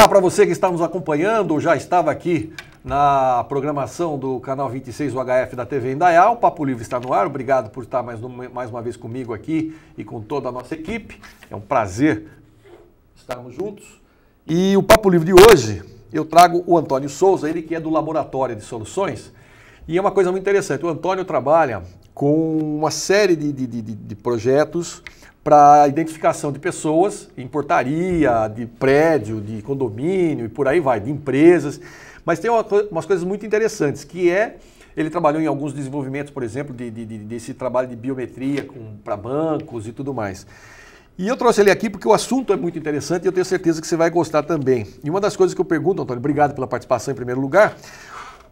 Olá para você que está nos acompanhando, já estava aqui na programação do canal 26 UHF da TV indaiá O Papo Livre está no ar. Obrigado por estar mais, mais uma vez comigo aqui e com toda a nossa equipe. É um prazer estarmos juntos. E o Papo Livre de hoje, eu trago o Antônio Souza, ele que é do Laboratório de Soluções. E é uma coisa muito interessante. O Antônio trabalha com uma série de, de, de, de projetos para identificação de pessoas em portaria, de prédio, de condomínio e por aí vai, de empresas. Mas tem uma, umas coisas muito interessantes, que é ele trabalhou em alguns desenvolvimentos, por exemplo, de, de, de, desse trabalho de biometria para bancos e tudo mais. E eu trouxe ele aqui porque o assunto é muito interessante e eu tenho certeza que você vai gostar também. E uma das coisas que eu pergunto, Antônio, obrigado pela participação em primeiro lugar.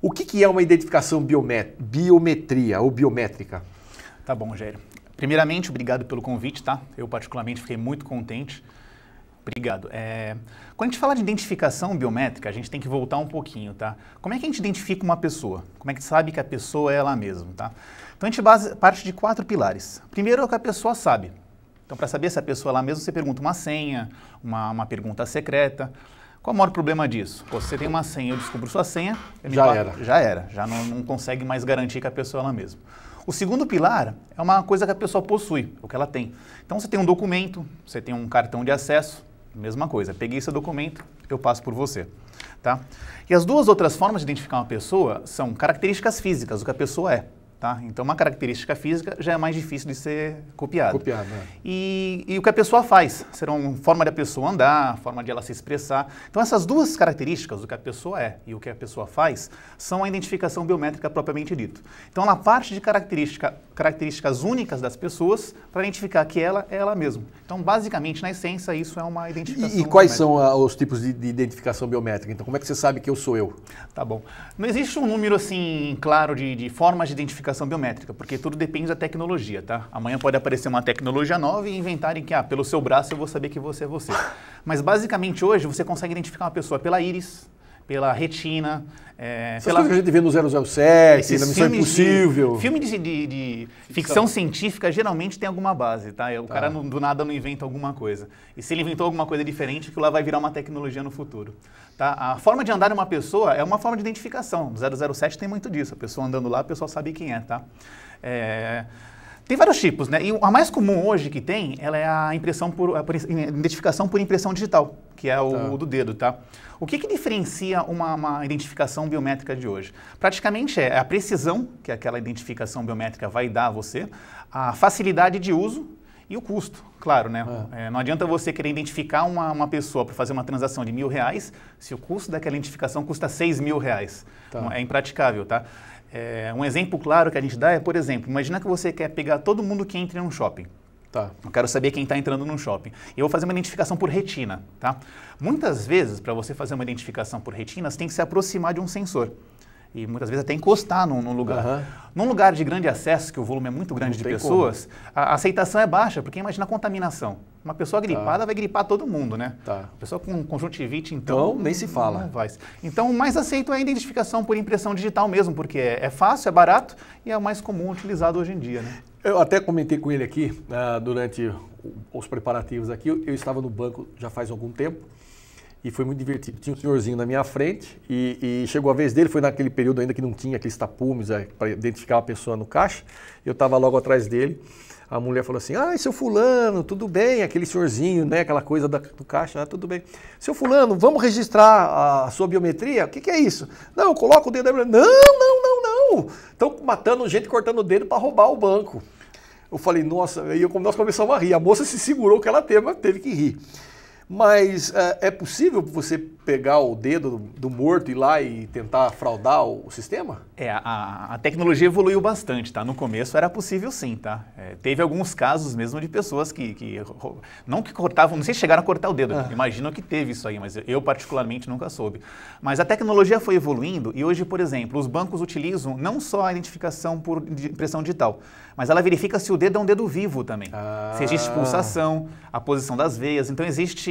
O que, que é uma identificação biometria ou biométrica? Tá bom, Jair. Primeiramente, obrigado pelo convite, tá? Eu particularmente fiquei muito contente. Obrigado. É, quando a gente fala de identificação biométrica, a gente tem que voltar um pouquinho, tá? Como é que a gente identifica uma pessoa? Como é que sabe que a pessoa é ela mesma, tá? Então a gente base, parte de quatro pilares. Primeiro é o que a pessoa sabe. Então para saber se a pessoa é ela mesma, você pergunta uma senha, uma, uma pergunta secreta. Qual é o maior problema disso? Pô, você tem uma senha, eu descubro sua senha... já era. Já era. Já não, não consegue mais garantir que a pessoa é ela mesma. O segundo pilar é uma coisa que a pessoa possui, o que ela tem. Então você tem um documento, você tem um cartão de acesso, mesma coisa. Peguei esse documento, eu passo por você. Tá? E as duas outras formas de identificar uma pessoa são características físicas, o que a pessoa é. Tá? Então, uma característica física já é mais difícil de ser copiada. Copiada. né? e, e, o que a pessoa faz? Será uma forma de a pessoa andar, forma de ela se expressar. Então, essas duas características, o que a pessoa é e o que a pessoa faz, são a identificação biométrica propriamente dito. Então, ela parte de característica, características únicas das pessoas para identificar que ela é ela mesma. Então, basicamente, na essência, isso é uma identificação E, e quais biométrica. são a, ah, os tipos de, de identificação biométrica? Então, como é que você sabe que eu sou eu? Tá bom. Não existe um número, assim, claro de, de formas de identificação biométrica, porque tudo depende da tecnologia, tá? Amanhã pode aparecer uma tecnologia nova e inventarem que, ah, pelo seu braço eu vou saber que você é você. Mas basicamente hoje você consegue identificar uma pessoa pela íris, pela retina. É, Essas pela... que a gente vê no 007, na Missão Impossível. De, filmes de, de, de ficção. científica geralmente tem alguma base, tá? É, o tá. cara não, do nada não inventa alguma coisa. E se ele inventou alguma coisa diferente, aquilo lá vai virar uma tecnologia no futuro. Tá? A forma de andar de uma pessoa é uma forma de identificação. No 007 tem muito disso. A pessoa andando lá, a pessoa sabe quem é, tá? É... Tem vários tipos, né? E a mais comum hoje que tem, ela é a impressão por, a identificação por impressão digital, que é o, tá. do dedo, tá? O que, que diferencia uma, uma, identificação biométrica de hoje? Praticamente é a precisão que aquela identificação biométrica vai dar a você, a facilidade de uso e o custo, claro, né? É. É, não adianta você querer identificar uma, uma pessoa para fazer uma transação de mil reais se o custo daquela identificação custa seis mil reais. Tá. É impraticável, tá? É, um exemplo claro que a gente dá é, por exemplo, imagina que você quer pegar todo mundo que entra em um shopping. Tá. Eu quero saber quem está entrando num shopping. Eu vou fazer uma identificação por retina, tá? Muitas vezes, para você fazer uma identificação por retina, você tem que se aproximar de um sensor. E muitas vezes até encostar num, num lugar. Uhum. Num lugar de grande acesso, que o volume é muito grande Não de pessoas, a aceitação é baixa, porque imagina a contaminação. Uma pessoa gripada tá. vai gripar todo mundo, né? Tá. A pessoa com conjuntivite, então. Então, nem se fala. Não vai. Então, o mais aceito é a identificação por impressão digital mesmo, porque é, é fácil, é barato e é o mais comum utilizado hoje em dia, né? Eu até comentei com ele aqui, uh, durante os preparativos aqui, eu estava no banco já faz algum tempo e foi muito divertido. Tinha um senhorzinho na minha frente e, e, chegou a vez dele, foi naquele período ainda que não tinha aqueles tapumes é, para identificar a pessoa no caixa. Eu estava logo atrás dele. A mulher falou assim: Ah, seu Fulano, tudo bem? Aquele senhorzinho, né? Aquela coisa da, do caixa, ah, tudo bem. Seu Fulano, vamos registrar a sua biometria? O que, que é isso? Não, coloca o dedo aí. Não, não, não, não. Estão matando gente, cortando o dedo para roubar o banco. Eu falei, nossa, e nós começamos a rir. A moça se segurou que ela teve, mas teve que rir. Mas é, é possível você pegar o dedo do morto e ir lá e tentar fraudar o sistema? É, a, a tecnologia evoluiu bastante, tá? No começo era possível sim, tá? É, teve alguns casos mesmo de pessoas que, que não que cortavam, não sei se chegaram a cortar o dedo, ah. imagino que teve isso aí, mas eu particularmente nunca soube. Mas a tecnologia foi evoluindo e hoje, por exemplo, os bancos utilizam não só a identificação por impressão digital, mas ela verifica se o dedo é um dedo vivo também. Ah. Se existe ah. pulsação, a posição das veias, então existe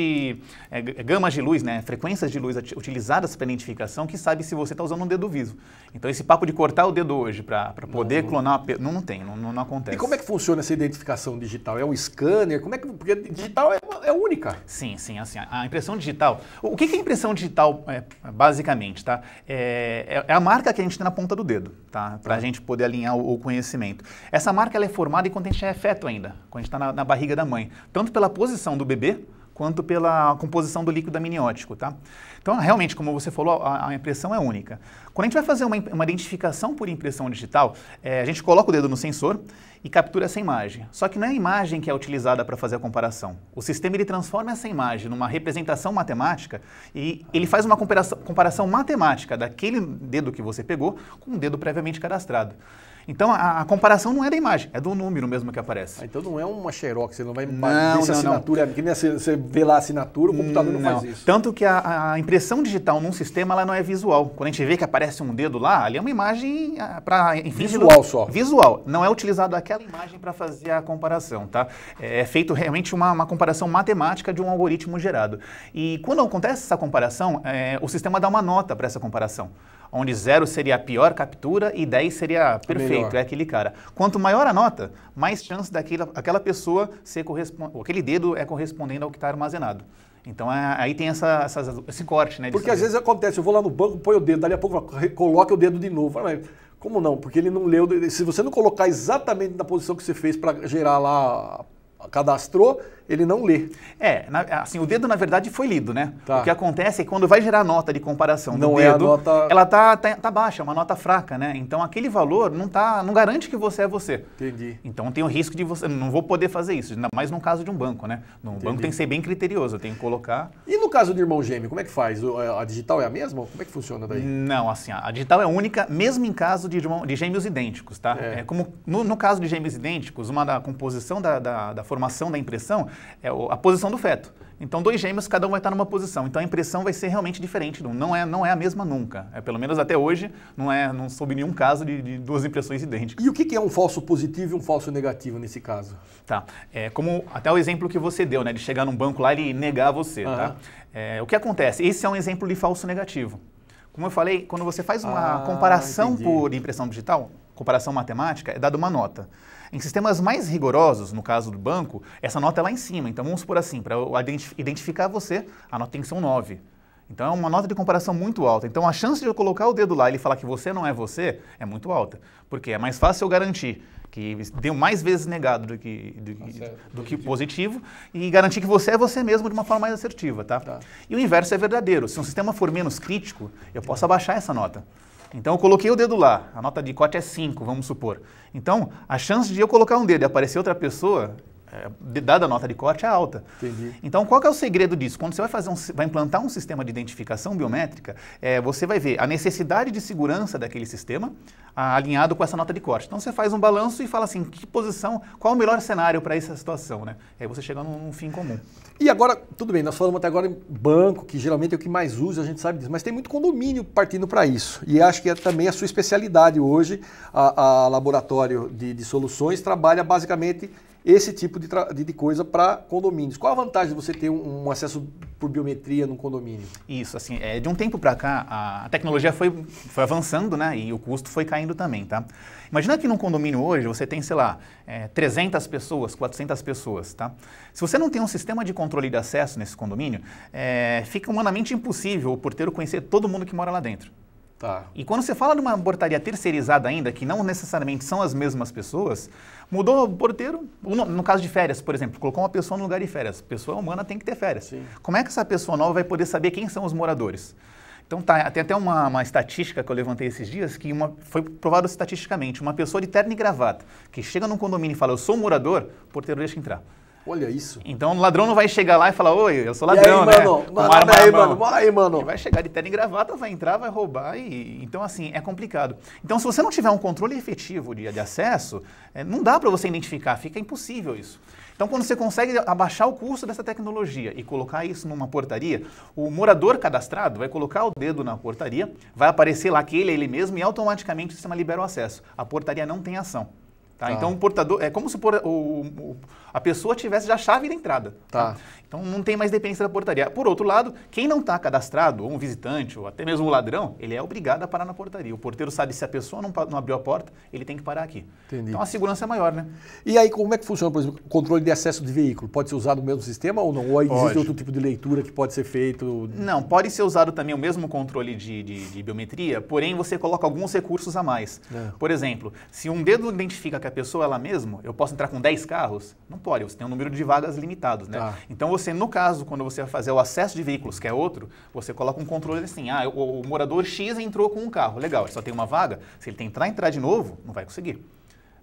é, gamas de luz, né, frequências de luz utilizadas para identificação que sabe se você está usando um dedo vivo. Então esse papo de cortar o dedo hoje para poder não, clonar, uma... não, não tem, não, não, acontece. E como é que funciona essa identificação digital? É um scanner? Como é que porque digital é, é única? Sim, sim, assim a impressão digital. O que é impressão digital é, basicamente, tá? É, é, é, a marca que a gente tem na ponta do dedo, tá? Para a tá. gente poder alinhar o, o, conhecimento. Essa marca ela é formada enquanto a gente é feto ainda, quando a gente está na, na barriga da mãe, tanto pela posição do bebê quanto pela composição do líquido amniótico, tá? Então, realmente, como você falou, a, impressão é única. Quando a gente vai fazer uma, uma identificação por impressão digital, é, a gente coloca o dedo no sensor e captura essa imagem. Só que não é a imagem que é utilizada para fazer a comparação. O sistema ele transforma essa imagem numa representação matemática e ele faz uma comparação, comparação matemática daquele dedo que você pegou com o um dedo previamente cadastrado. Então a, a, comparação não é da imagem, é do número mesmo que aparece. Ah, então não é uma xerox, você não vai não, essa assinatura, não. que nem você vê lá a assinatura, o computador não, não faz isso. Tanto que a, a, impressão digital num sistema ela não é visual. Quando a gente vê que aparece um dedo lá, ali é uma imagem ah, para visual do, só. Visual, não é utilizado aquela imagem para fazer a comparação, tá? É, é feito realmente uma, uma, comparação matemática de um algoritmo gerado. E quando acontece essa comparação, é, o sistema dá uma nota para essa comparação onde zero seria a pior captura e 10 seria perfeito, é aquele cara. Quanto maior a nota, mais chance daquela aquela pessoa ser correspondente, aquele dedo é correspondendo ao que está armazenado. Então é, aí tem essa, essa, esse corte, né? Porque às vezes acontece, eu vou lá no banco, ponho o dedo, dali a pouco coloca o dedo de novo. Como não? Porque ele não leu. Se você não colocar exatamente na posição que você fez para gerar lá cadastrou, ele não lê. É, na, assim, o dedo na verdade foi lido, né? Tá. O que acontece é que quando vai gerar nota de comparação não do é dedo, a nota... ela tá, tá, tá, baixa, é uma nota fraca, né? Então aquele valor não tá, não garante que você é você. Entendi. Então tem o risco de você, não vou poder fazer isso, ainda mais no caso de um banco, né? No Entendi. banco tem que ser bem criterioso, tem que colocar... E no caso de irmão gêmeo, como é que faz? A digital é a mesma? Como é que funciona daí? Não, assim, a digital é única mesmo em caso de, irmão, de gêmeos idênticos, tá? É. é como no, no, caso de gêmeos idênticos, uma da composição da, da, da formação formação da impressão é a posição do feto. Então, dois gêmeos, cada um vai estar numa posição. Então, a impressão vai ser realmente diferente. Não é, não é a mesma nunca. É, pelo menos até hoje, não, é, não soube nenhum caso de, de duas impressões idênticas. E o que é um falso positivo e um falso negativo nesse caso? Tá. É, como até o exemplo que você deu, né? De chegar num banco lá e negar você, uhum. tá? É, o que acontece? Esse é um exemplo de falso negativo. Como eu falei, quando você faz uma ah, comparação entendi. por impressão digital, comparação matemática, é dada uma nota. Em sistemas mais rigorosos, no caso do banco, essa nota é lá em cima. Então vamos por assim, para identificar você, a nota tem que ser um 9. Então é uma nota de comparação muito alta. Então a chance de eu colocar o dedo lá e ele falar que você não é você é muito alta. Porque é mais fácil eu garantir que deu mais vezes negado do que, do, tá do que positivo e garantir que você é você mesmo de uma forma mais assertiva, tá? tá? E o inverso é verdadeiro. Se um sistema for menos crítico, eu posso abaixar essa nota. Então eu coloquei o dedo lá, a nota de corte é 5, vamos supor. Então, a chance de eu colocar um dedo e aparecer outra pessoa é, dada a nota de corte, é alta. Entendi. Então, qual é o segredo disso? Quando você vai, fazer um, vai implantar um sistema de identificação biométrica, é, você vai ver a necessidade de segurança daquele sistema a, alinhado com essa nota de corte. Então, você faz um balanço e fala assim, que posição, qual o melhor cenário para essa situação, né? aí você chega num, num, fim comum. E agora, tudo bem, nós falamos até agora em banco, que geralmente é o que mais usa, a gente sabe disso, mas tem muito condomínio partindo para isso. E acho que é também a sua especialidade hoje, a, a laboratório de, de soluções trabalha basicamente esse tipo de, de coisa para condomínios. Qual a vantagem de você ter um, um, acesso por biometria num condomínio? Isso, assim, é, de um tempo para cá, a, a tecnologia foi, foi avançando, né? E o custo foi caindo também, tá? Imagina que num condomínio hoje você tem, sei lá, é, 300 pessoas, 400 pessoas, tá? Se você não tem um sistema de controle de acesso nesse condomínio, é, fica humanamente impossível o porteiro conhecer todo mundo que mora lá dentro. Tá. E quando você fala de uma portaria terceirizada ainda, que não necessariamente são as mesmas pessoas, mudou o porteiro, no, caso de férias, por exemplo, colocou uma pessoa no lugar de férias. Pessoa humana tem que ter férias. Sim. Como é que essa pessoa nova vai poder saber quem são os moradores? Então tá, tem até uma, uma estatística que eu levantei esses dias, que uma, foi provado estatisticamente, uma pessoa de terno e gravata, que chega num condomínio e fala, eu sou um morador, o porteiro deixa entrar. Olha isso. Então o ladrão não vai chegar lá e falar, oi, eu sou ladrão, e aí, mano, né? Mano, mano, arma aí, mano, mano, aí, mano. Ele vai chegar de terno e gravata, vai entrar, vai roubar e... Então, assim, é complicado. Então, se você não tiver um controle efetivo de, de acesso, é, não dá para você identificar, fica impossível isso. Então, quando você consegue abaixar o custo dessa tecnologia e colocar isso numa portaria, o morador cadastrado vai colocar o dedo na portaria, vai aparecer lá que ele é ele mesmo e automaticamente o sistema libera o acesso. A portaria não tem ação. Tá? tá. Então, o portador. É como se o, o, a pessoa tivesse já a chave de entrada. Tá. tá? Então, não tem mais dependência da portaria. Por outro lado, quem não está cadastrado, ou um visitante, ou até mesmo um ladrão, ele é obrigado a parar na portaria. O porteiro sabe se a pessoa não, não abriu a porta, ele tem que parar aqui. Entendi. Então, a segurança é maior, né? E aí, como é que funciona, por exemplo, o controle de acesso de veículo? Pode ser usado o mesmo sistema ou não? Ou existe pode. outro tipo de leitura que pode ser feito? Não, pode ser usado também o mesmo controle de, de, de biometria, porém, você coloca alguns recursos a mais. É. Por exemplo, se um dedo identifica que que a pessoa ela mesma, eu posso entrar com 10 carros? Não pode, você tem um número de vagas limitado, né? Tá. Então você, no caso, quando você vai fazer o acesso de veículos, que é outro, você coloca um controle assim, ah, o, o morador X entrou com um carro, legal, ele só tem uma vaga, se ele tentar entrar de novo, não vai conseguir.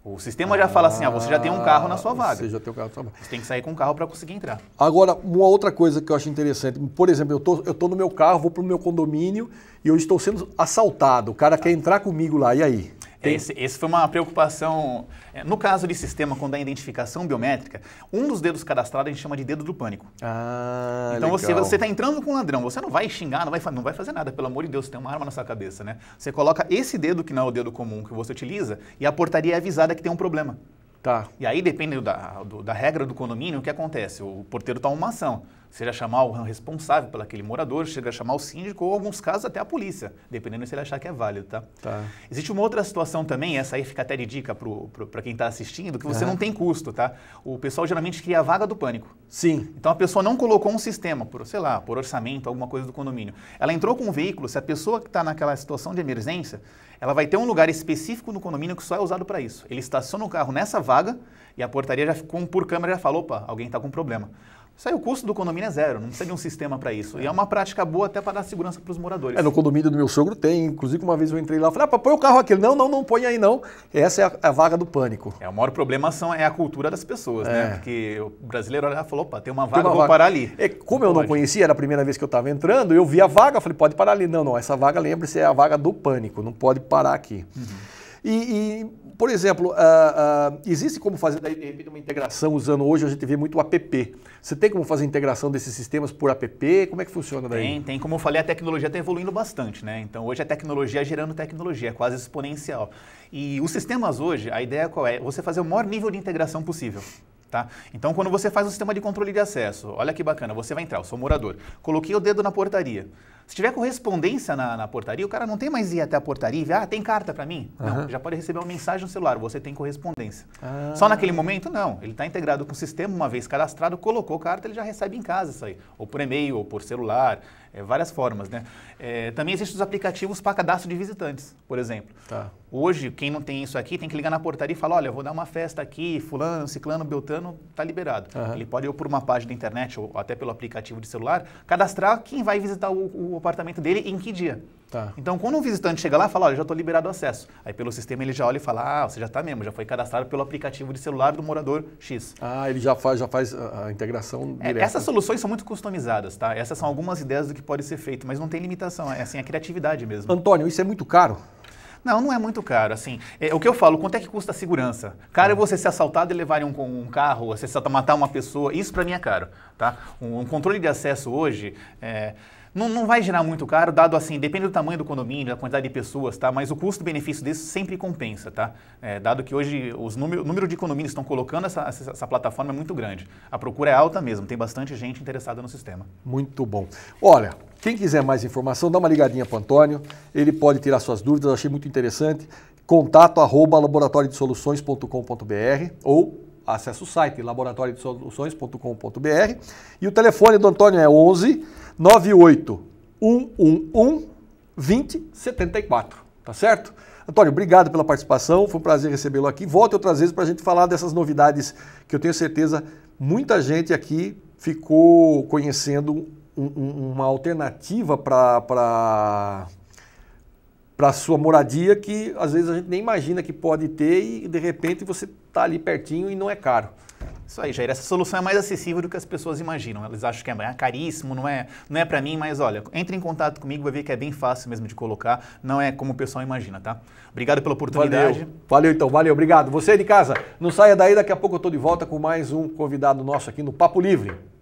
O sistema ah, já fala assim, ah, você já tem um carro na sua ah, vaga. Você já tem um carro na sua vaga. Você tem que sair com o um carro para conseguir entrar. Agora, uma outra coisa que eu acho interessante, por exemplo, eu tô, eu tô no meu carro, vou para o meu condomínio e eu estou sendo assaltado. O cara quer tá. entrar comigo lá, e aí? Tem... É, esse, esse foi uma preocupação. É, no caso de sistema, quando é identificação biométrica, um dos dedos cadastrados a gente chama de dedo do pânico. Ah, então legal. você está entrando com um ladrão, você não vai xingar, não vai, não vai fazer nada, pelo amor de Deus, tem uma arma na sua cabeça, né? Você coloca esse dedo, que não é o dedo comum que você utiliza, e a portaria é avisada que tem um problema. Tá. E aí, dependendo da, do, da regra do condomínio, o que acontece? O porteiro toma uma ação. Seja chamar o é responsável pelo aquele morador, chega a chamar o síndico ou, em alguns casos, até a polícia, dependendo se ele achar que é válido, tá? tá. Existe uma outra situação também, essa aí fica até de dica para quem está assistindo, que você não tem custo, tá? O pessoal geralmente cria a vaga do pânico. Sim. Então, a pessoa não colocou um sistema, por, sei lá, por orçamento, alguma coisa do condomínio. Ela entrou com um veículo, se a pessoa que está naquela situação de emergência, ela vai ter um lugar específico no condomínio que só é usado para isso. Ele estaciona o carro nessa vaga e a portaria já com por câmera já falou, opa, alguém está com problema. Isso aí, o custo do condomínio é zero, não precisa de um sistema para isso. E é uma prática boa até para dar segurança para os moradores. É, no condomínio do meu sogro tem. Inclusive, uma vez eu entrei lá e falei, ah, põe o carro aqui. não, não, não põe aí não. Essa é a, é a, vaga do pânico. É, o maior problema são, é a cultura das pessoas, né? é. né? Porque o brasileiro olha falou, opa, tem uma vaga, tem uma vou vaga. parar ali. É, como não eu pode. não conhecia, era a primeira vez que eu estava entrando, eu vi a vaga, falei, pode parar ali. Não, não, essa vaga, lembre-se, é a vaga do pânico, não pode parar aqui. Uhum. E, e por exemplo, uh, uh, existe como fazer daí, de repente, uma integração usando hoje, a gente vê muito o app. Você tem como fazer a integração desses sistemas por app? Como é que funciona daí? Tem, tem. Como eu falei, a tecnologia está evoluindo bastante, né? Então hoje a tecnologia é gerando tecnologia, é quase exponencial. E os sistemas hoje, a ideia qual é? Você fazer o maior nível de integração possível. Tá? Então, quando você faz um sistema de controle de acesso, olha que bacana, você vai entrar, eu sou morador, coloquei o dedo na portaria. Se tiver correspondência na, na, portaria, o cara não tem mais ir até a portaria e ver, ah, tem carta para mim? Uhum. Não, já pode receber uma mensagem no celular, você tem correspondência. Ah. Só naquele momento, não. Ele está integrado com o sistema, uma vez cadastrado, colocou carta, ele já recebe em casa isso aí. Ou por e-mail, ou por celular, é, várias formas, né? É, também existem os aplicativos para cadastro de visitantes, por exemplo. Tá. Hoje, quem não tem isso aqui, tem que ligar na portaria e falar, olha, vou dar uma festa aqui, fulano, ciclano, beltano, tá liberado. Uhum. Ele pode ir por uma página da internet ou até pelo aplicativo de celular, cadastrar quem vai visitar o, o apartamento dele em que dia. Tá. Então, quando um visitante chega lá, fala, olha, já estou liberado o acesso. Aí, pelo sistema, ele já olha e fala, ah, você já está mesmo, já foi cadastrado pelo aplicativo de celular do morador X. Ah, ele já faz, já faz a integração é, direta. É, essas soluções são muito customizadas, tá? Essas são algumas ideias do que pode ser feito, mas não tem limitação, é assim, é a criatividade mesmo. Antônio, isso é muito caro? Não, não é muito caro. Assim, é, o que eu falo, quanto é que custa a segurança? Caro é tá. você ser assaltado e levar um, um carro, você matar uma pessoa. Isso para mim é caro. Tá? Um, um, controle de acesso hoje. É não, não vai gerar muito caro, dado assim, depende do tamanho do condomínio, da quantidade de pessoas, tá? Mas o custo-benefício desse sempre compensa, tá? É, dado que hoje os número, o número de condomínios estão colocando essa, essa, essa, plataforma é muito grande. A procura é alta mesmo, tem bastante gente interessada no sistema. Muito bom. Olha, quem quiser mais informação, dá uma ligadinha para o Antônio, ele pode tirar suas dúvidas, achei muito interessante. Contato arroba laboratoriodesoluções.com.br ou acesse o site laboratoriodesoluções.com.br e o telefone do Antônio é 11 98111 2074, tá certo? Antônio, obrigado pela participação, foi um prazer recebê-lo aqui. Volte outras vezes para a gente falar dessas novidades que eu tenho certeza muita gente aqui ficou conhecendo um, um, uma alternativa para para sua moradia que às vezes a gente nem imagina que pode ter e de repente você está ali pertinho e não é caro. Isso aí, Jair. Essa solução é mais acessível do que as pessoas imaginam. Elas acham que é ah, caríssimo, não é, não é para mim, mas olha, entre em contato comigo, vai ver que é bem fácil mesmo de colocar, não é como o pessoal imagina, tá? Obrigado pela oportunidade. Valeu, valeu então, valeu, obrigado. Você de casa, não saia daí, daqui a pouco eu estou de volta com mais um convidado nosso aqui no Papo Livre.